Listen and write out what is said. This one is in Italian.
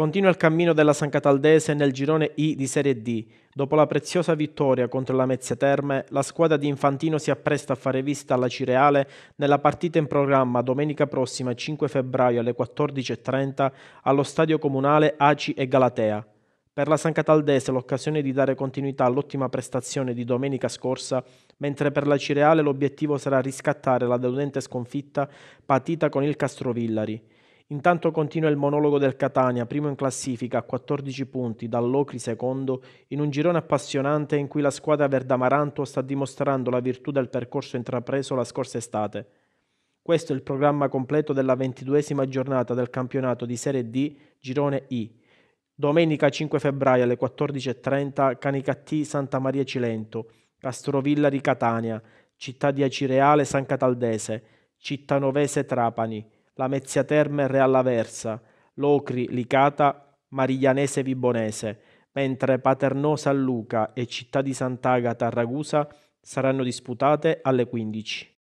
Continua il cammino della San Cataldese nel girone I di Serie D. Dopo la preziosa vittoria contro la Mezzia Terme, la squadra di Infantino si appresta a fare vista alla Cireale nella partita in programma domenica prossima 5 febbraio alle 14.30 allo Stadio Comunale Aci e Galatea. Per la San Cataldese l'occasione di dare continuità all'ottima prestazione di domenica scorsa, mentre per la Cireale l'obiettivo sarà riscattare la deludente sconfitta patita con il Castrovillari. Intanto continua il monologo del Catania, primo in classifica a 14 punti dall'Ocri secondo, in un girone appassionante in cui la squadra verdamaranto sta dimostrando la virtù del percorso intrapreso la scorsa estate. Questo è il programma completo della ventiduesima giornata del campionato di Serie D, girone I. Domenica 5 febbraio alle 14.30 Canicattì Santa Maria Cilento, Castrovilla di Catania, Città di Acireale San Cataldese, Città Novese Trapani, Lamezia Terme Reallaversa, Locri Licata, Mariglianese Vibonese, mentre Paternò San Luca e Città di Sant'Agata Ragusa saranno disputate alle 15.